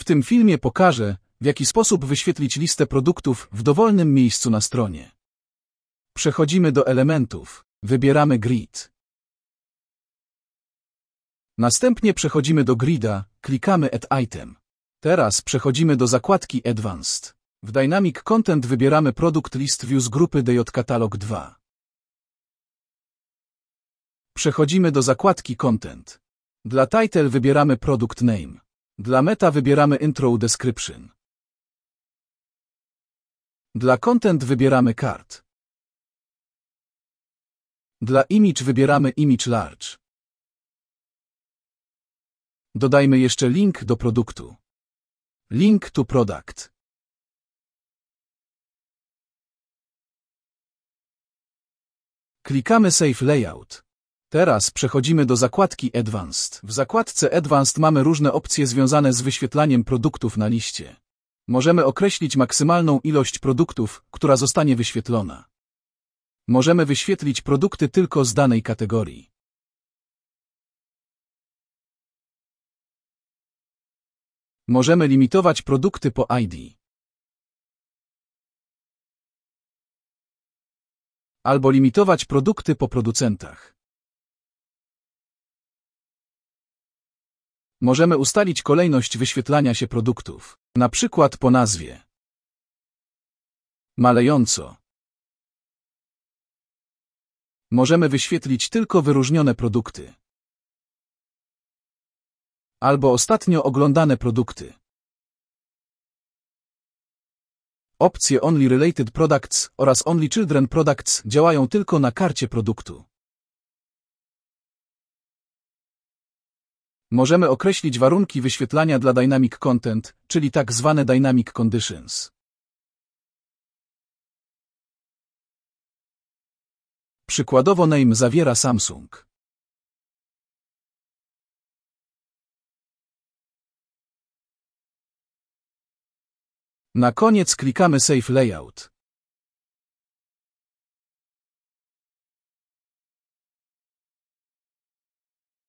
W tym filmie pokażę, w jaki sposób wyświetlić listę produktów w dowolnym miejscu na stronie. Przechodzimy do elementów, wybieramy grid. Następnie przechodzimy do grida, klikamy Add Item. Teraz przechodzimy do zakładki Advanced. W Dynamic Content wybieramy produkt list view z grupy DJ Catalog 2. Przechodzimy do zakładki Content. Dla Title wybieramy Product Name. Dla meta wybieramy Intro Description. Dla Content wybieramy Card. Dla Image wybieramy Image Large. Dodajmy jeszcze link do produktu. Link to Product. Klikamy Save Layout. Teraz przechodzimy do zakładki Advanced. W zakładce Advanced mamy różne opcje związane z wyświetlaniem produktów na liście. Możemy określić maksymalną ilość produktów, która zostanie wyświetlona. Możemy wyświetlić produkty tylko z danej kategorii. Możemy limitować produkty po ID. Albo limitować produkty po producentach. Możemy ustalić kolejność wyświetlania się produktów, na przykład po nazwie. Malejąco. Możemy wyświetlić tylko wyróżnione produkty. Albo ostatnio oglądane produkty. Opcje Only Related Products oraz Only Children Products działają tylko na karcie produktu. możemy określić warunki wyświetlania dla Dynamic Content, czyli tak zwane Dynamic Conditions. Przykładowo name zawiera Samsung. Na koniec klikamy Save Layout.